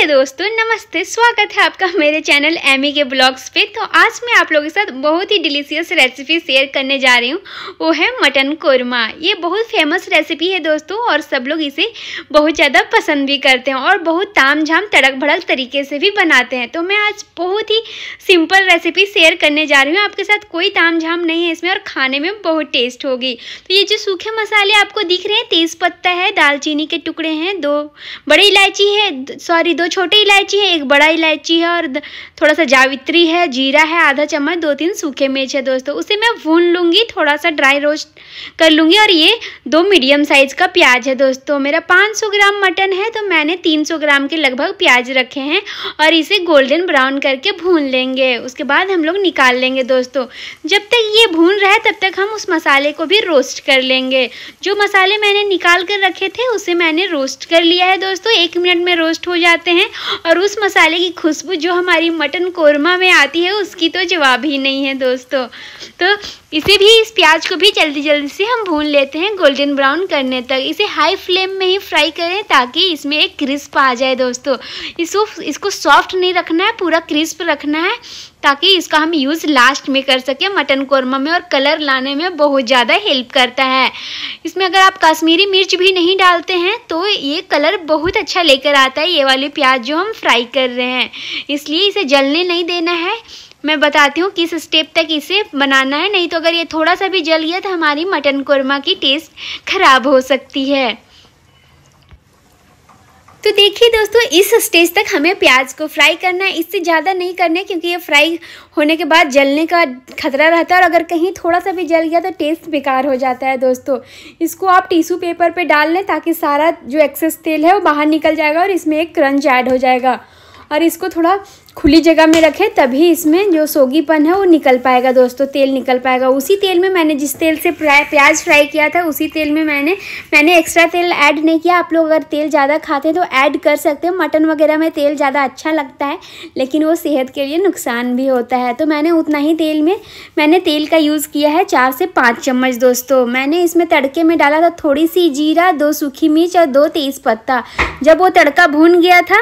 hello दोस्तों नमस्ते स्वागत है आपका मेरे चैनल एमी के ब्लॉग्स पे तो आज मैं आप लोगों के साथ बहुत ही डिलीशियस रेसिपी शेयर करने जा रही हूँ वो है मटन कोरमा ये बहुत फेमस रेसिपी है दोस्तों और सब लोग इसे बहुत ज़्यादा पसंद भी करते हैं और बहुत ताम झाम तड़क भड़क तरीके से भी बनाते हैं तो मैं आज बहुत ही सिंपल रेसिपी शेयर करने जा रही हूँ आपके साथ कोई ताम झाम नहीं है इसमें और खाने में बहुत टेस्ट होगी तो ये जो सूखे मसाले आपको दिख रहे हैं तेज़ पत्ता है दालचीनी के टुकड़े हैं दो बड़ी इलायची है सॉरी दो छोटी इलायची है एक बड़ा इलायची है और थोड़ा सा जावित्री है जीरा है आधा चम्मच दो तीन सूखे मिर्च है दोस्तों उसे मैं भून लूँगी थोड़ा सा ड्राई रोस्ट कर लूँगी और ये दो मीडियम साइज़ का प्याज है दोस्तों मेरा 500 ग्राम मटन है तो मैंने 300 ग्राम के लगभग प्याज रखे हैं और इसे गोल्डन ब्राउन करके भून लेंगे उसके बाद हम लोग निकाल लेंगे दोस्तों जब तक ये भून रहा है तब तक हम उस मसाले को भी रोस्ट कर लेंगे जो मसाले मैंने निकाल कर रखे थे उसे मैंने रोस्ट कर लिया है दोस्तों एक मिनट में रोस्ट हो जाते हैं हैं और उस मसाले की खुशबू जो हमारी मटन कोरमा में आती है उसकी तो जवाब ही नहीं है दोस्तों तो इसे भी इस प्याज को भी जल्दी जल्दी से हम भून लेते हैं गोल्डन ब्राउन करने तक इसे हाई फ्लेम में ही फ्राई करें ताकि इसमें एक क्रिस्प आ जाए दोस्तों इसको इसको सॉफ्ट नहीं रखना है पूरा क्रिस्प रखना है ताकि इसका हम यूज़ लास्ट में कर सकें मटन कोरमा में और कलर लाने में बहुत ज़्यादा हेल्प करता है इसमें अगर आप कश्मीरी मिर्च भी नहीं डालते हैं तो ये कलर बहुत अच्छा लेकर आता है ये वाली प्याज जो हम फ्राई कर रहे हैं इसलिए इसे जलने नहीं देना है मैं बताती हूँ किस स्टेप तक इसे बनाना है नहीं तो अगर ये थोड़ा सा भी जल गया तो हमारी मटन कोरमा की टेस्ट खराब हो सकती है तो देखिए दोस्तों इस स्टेज तक हमें प्याज को फ्राई करना है इससे ज़्यादा नहीं करना है क्योंकि ये फ्राई होने के बाद जलने का खतरा रहता है और अगर कहीं थोड़ा सा भी जल गया तो टेस्ट बेकार हो जाता है दोस्तों इसको आप टिश्यू पेपर पे डाल लें ताकि सारा जो एक्सेस तेल है वो बाहर निकल जाएगा और इसमें एक क्रंच ऐड हो जाएगा और इसको थोड़ा खुली जगह में रखें तभी इसमें जो सोगीपन है वो निकल पाएगा दोस्तों तेल निकल पाएगा उसी तेल में मैंने जिस तेल से प्याज फ्राई किया था उसी तेल में मैंने मैंने एक्स्ट्रा तेल ऐड नहीं किया आप लोग अगर तेल ज़्यादा खाते हैं तो ऐड कर सकते हो मटन वगैरह में तेल ज़्यादा अच्छा लगता है लेकिन वो सेहत के लिए नुकसान भी होता है तो मैंने उतना ही तेल में मैंने तेल का यूज़ किया है चार से पाँच चम्मच दोस्तों मैंने इसमें तड़के में डाला था थोड़ी सी जीरा दो सूखी मिर्च और दो पत्ता जब वो तड़का भून गया था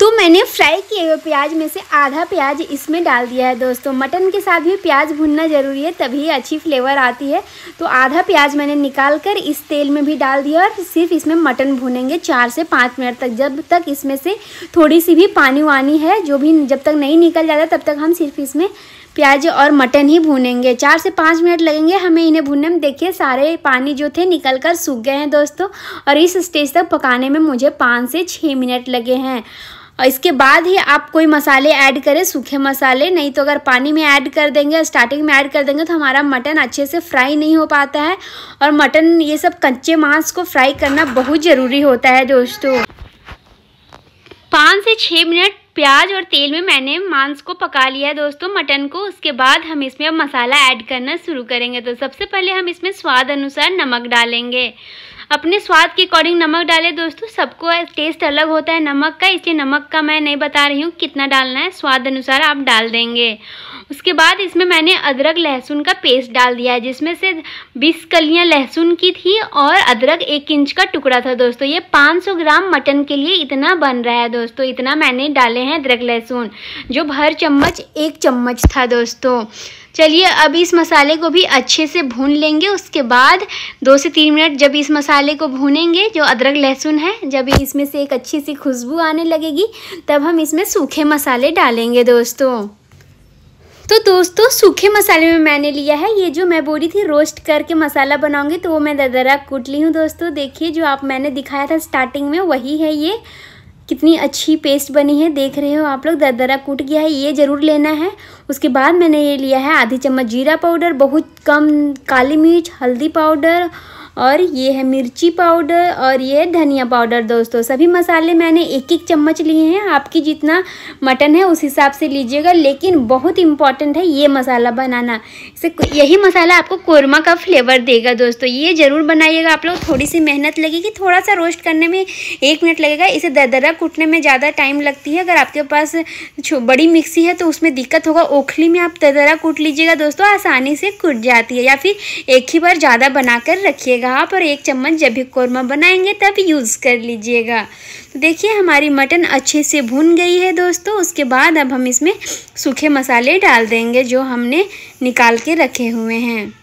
तो मैंने फ्राई किए हुए प्याज में से आधा प्याज इसमें डाल दिया है दोस्तों मटन के साथ भी प्याज भुनना ज़रूरी है तभी अच्छी फ्लेवर आती है तो आधा प्याज मैंने निकाल कर इस तेल में भी डाल दिया और सिर्फ इसमें मटन भुनेंगे चार से पाँच मिनट तक जब तक इसमें से थोड़ी सी भी पानी वानी है जो भी जब तक नहीं निकल जाता तब तक हम सिर्फ इसमें प्याज और मटन ही भूनेंगे चार से पाँच मिनट लगेंगे हमें इन्हें भूनने में देखिए सारे पानी जो थे निकल कर सूख गए हैं दोस्तों और इस स्टेज तक पकाने में मुझे पाँच से छः मिनट लगे हैं और इसके बाद ही आप कोई मसाले ऐड करें सूखे मसाले नहीं तो अगर पानी में ऐड कर देंगे स्टार्टिंग में ऐड कर देंगे तो हमारा मटन अच्छे से फ्राई नहीं हो पाता है और मटन ये सब कच्चे मांस को फ्राई करना बहुत ज़रूरी होता है दोस्तों पाँच से छः मिनट प्याज और तेल में मैंने मांस को पका लिया है दोस्तों मटन को उसके बाद हम इसमें अब मसाला ऐड करना शुरू करेंगे तो सबसे पहले हम इसमें स्वाद अनुसार नमक डालेंगे अपने स्वाद के अकॉर्डिंग नमक डालें दोस्तों सबको टेस्ट अलग होता है नमक का इसलिए नमक का मैं नहीं बता रही हूँ कितना डालना है स्वाद अनुसार आप डाल देंगे उसके बाद इसमें मैंने अदरक लहसुन का पेस्ट डाल दिया है जिसमें से बीस कलियाँ लहसुन की थी और अदरक एक इंच का टुकड़ा था दोस्तों ये 500 ग्राम मटन के लिए इतना बन रहा है दोस्तों इतना मैंने डाले हैं अदरक लहसुन जो भर चम्मच एक चम्मच था दोस्तों चलिए अब इस मसाले को भी अच्छे से भून लेंगे उसके बाद दो से तीन मिनट जब इस मसाले को भूनेंगे जो अदरक लहसुन है जब इसमें से एक अच्छी सी खुशबू आने लगेगी तब हम इसमें सूखे मसाले डालेंगे दोस्तों तो दोस्तों सूखे मसाले में मैंने लिया है ये जो मैं बोली थी रोस्ट करके मसाला बनाऊंगी तो वो मैं ददरा कूट ली हूँ दोस्तों देखिए जो आप मैंने दिखाया था स्टार्टिंग में वही है ये कितनी अच्छी पेस्ट बनी है देख रहे हो आप लोग दरदरा कूट गया है ये ज़रूर लेना है उसके बाद मैंने ये लिया है आधी चम्मच जीरा पाउडर बहुत कम काली मिर्च हल्दी पाउडर और ये है मिर्ची पाउडर और ये है धनिया पाउडर दोस्तों सभी मसाले मैंने एक एक चम्मच लिए हैं आपकी जितना मटन है उस हिसाब से लीजिएगा लेकिन बहुत इंपॉर्टेंट है ये मसाला बनाना इसे यही मसाला आपको कोरमा का फ्लेवर देगा दोस्तों ये ज़रूर बनाइएगा आप लोग थोड़ी सी मेहनत लगेगी थोड़ा सा रोस्ट करने में एक मिनट लगेगा इसे दरदरा कूटने में ज़्यादा टाइम लगती है अगर आपके पास बड़ी मिक्सी है तो उसमें दिक्कत होगा ओखली में आप दरदरा कूट लीजिएगा दोस्तों आसानी से कूट जाती है या फिर एक ही बार ज़्यादा बनाकर रखिएगा लीजिएगा आप और एक चम्मच जब भी कौरमा बनाएंगे तब यूज़ कर लीजिएगा तो देखिए हमारी मटन अच्छे से भुन गई है दोस्तों उसके बाद अब हम इसमें सूखे मसाले डाल देंगे जो हमने निकाल के रखे हुए हैं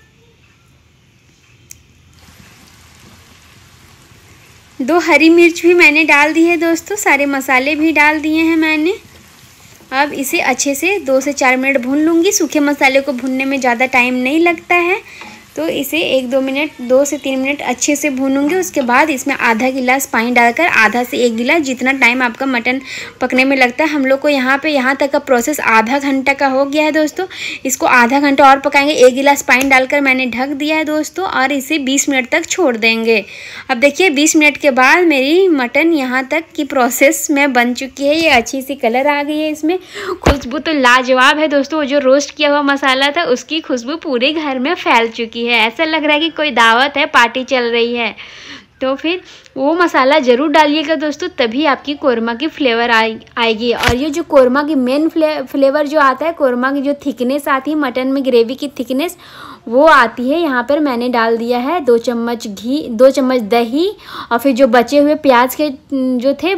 दो हरी मिर्च भी मैंने डाल दी है दोस्तों सारे मसाले भी डाल दिए हैं मैंने अब इसे अच्छे से दो से चार मिनट भून लूँगी सूखे मसाले को भूनने में ज़्यादा टाइम नहीं लगता है तो इसे एक दो मिनट दो से तीन मिनट अच्छे से भूनूंगी उसके बाद इसमें आधा गिलास पानी डालकर आधा से एक गिलास जितना टाइम आपका मटन पकने में लगता है हम लोग को यहाँ पे यहाँ तक का प्रोसेस आधा घंटा का हो गया है दोस्तों इसको आधा घंटा और पकाएंगे एक गिलास पानी डालकर मैंने ढक दिया है दोस्तों और इसे बीस मिनट तक छोड़ देंगे अब देखिए बीस मिनट के बाद मेरी मटन यहाँ तक की प्रोसेस में बन चुकी है ये अच्छी सी कलर आ गई है इसमें खुशबू तो लाजवाब है दोस्तों जो रोस्ट किया हुआ मसाला था उसकी खुशबू पूरे घर में फैल चुकी है रही है ऐसा लग रहा है कि कोई दावत है पार्टी चल रही है तो फिर वो मसाला ज़रूर डालिएगा दोस्तों तभी आपकी कोरमा की फ्लेवर आए आएगी और ये जो कोरमा की मेन फ्ले, फ्लेवर जो आता है कोरमा की जो थिकनेस आती है मटन में ग्रेवी की थिकनेस वो आती है यहाँ पर मैंने डाल दिया है दो चम्मच घी दो चम्मच दही और फिर जो बचे हुए प्याज के जो थे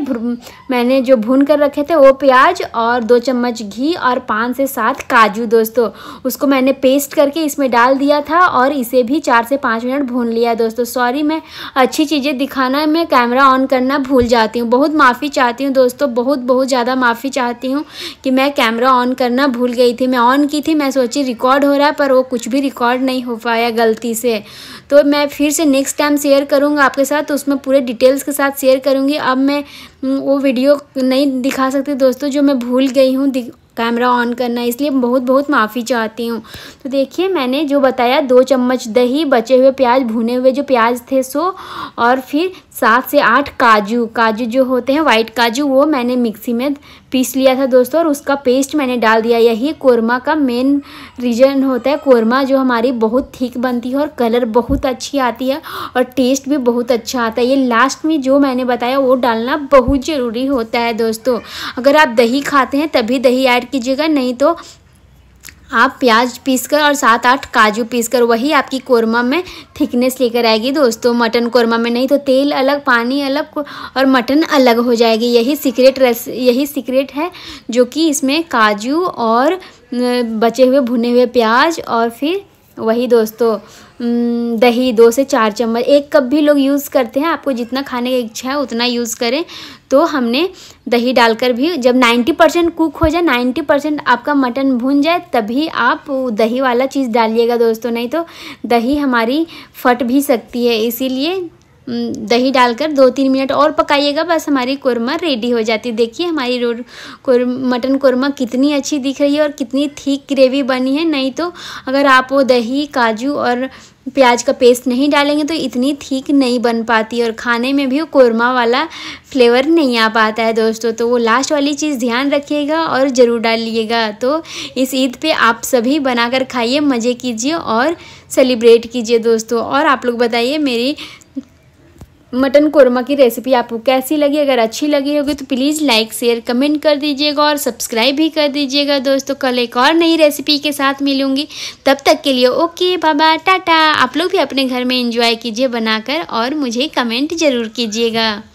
मैंने जो भून कर रखे थे वो प्याज और दो चम्मच घी और पाँच से सात काजू दोस्तों उसको मैंने पेस्ट करके इसमें डाल दिया था और इसे भी चार से पाँच मिनट भून लिया दोस्तों सॉरी मैं अच्छी चीज़ें दिखाना मैं कैमरा ऑन करना भूल जाती हूँ बहुत माफ़ी चाहती हूँ दोस्तों बहुत बहुत ज़्यादा माफ़ी चाहती हूँ कि मैं कैमरा ऑन करना भूल गई थी मैं ऑन की थी मैं सोची रिकॉर्ड हो रहा है पर वो कुछ भी रिकॉर्ड रिकॉर्ड नहीं हो पाया गलती से तो मैं फिर से नेक्स्ट टाइम शेयर करूँगा आपके साथ तो उसमें पूरे डिटेल्स के साथ शेयर करूँगी अब मैं वो वीडियो नहीं दिखा सकती दोस्तों जो मैं भूल गई हूँ कैमरा ऑन करना इसलिए बहुत बहुत माफ़ी चाहती हूँ तो देखिए मैंने जो बताया दो चम्मच दही बचे हुए प्याज भुने हुए जो प्याज थे सो और फिर सात से आठ काजू काजू जो होते हैं वाइट काजू वो मैंने मिक्सी में पीस लिया था दोस्तों और उसका पेस्ट मैंने डाल दिया यही कोरमा का मेन रीज़न होता है कोरमा जो हमारी बहुत थिक बनती है और कलर बहुत अच्छी आती है और टेस्ट भी बहुत अच्छा आता है ये लास्ट में जो मैंने बताया वो डालना बहुत ज़रूरी होता है दोस्तों अगर आप दही खाते हैं तभी दही ऐड कीजिएगा नहीं तो आप प्याज पीसकर और सात आठ काजू पीसकर वही आपकी कोरमा में थिकनेस लेकर आएगी दोस्तों मटन कोरमा में नहीं तो तेल अलग पानी अलग और मटन अलग हो जाएगी यही सीक्रेट रेस यही सीक्रेट है जो कि इसमें काजू और बचे हुए भुने हुए प्याज और फिर वही दोस्तों हम्म, दही दो से चार चम्मच एक कप भी लोग यूज़ करते हैं आपको जितना खाने की इच्छा है उतना यूज़ करें तो हमने दही डालकर भी जब 90 परसेंट कुक हो जाए 90 परसेंट आपका मटन भून जाए तभी आप दही वाला चीज़ डालिएगा दोस्तों नहीं तो दही हमारी फट भी सकती है इसीलिए हम्म, दही डालकर दो तीन मिनट और पकाइएगा बस हमारी कोरमा रेडी हो जाती है देखिए हमारी रोड कौर मटन कोरमा कितनी अच्छी दिख रही है और कितनी थीक ग्रेवी बनी है नहीं तो अगर आप वो दही काजू और प्याज का पेस्ट नहीं डालेंगे तो इतनी थीक नहीं बन पाती और खाने में भी कोरमा वाला फ्लेवर नहीं आ पाता है दोस्तों तो वो लास्ट वाली चीज़ ध्यान रखिएगा और ज़रूर डालिएगा तो इस ईद पे आप सभी बनाकर खाइए मज़े कीजिए और सेलिब्रेट कीजिए दोस्तों और आप लोग बताइए मेरी मटन कोरमा की रेसिपी आपको कैसी लगी अगर अच्छी लगी होगी तो प्लीज़ लाइक शेयर कमेंट कर दीजिएगा और सब्सक्राइब भी कर दीजिएगा दोस्तों कल एक और नई रेसिपी के साथ मिलूँगी तब तक के लिए ओके बाबा टाटा आप लोग भी अपने घर में इंजॉय कीजिए बनाकर और मुझे कमेंट ज़रूर कीजिएगा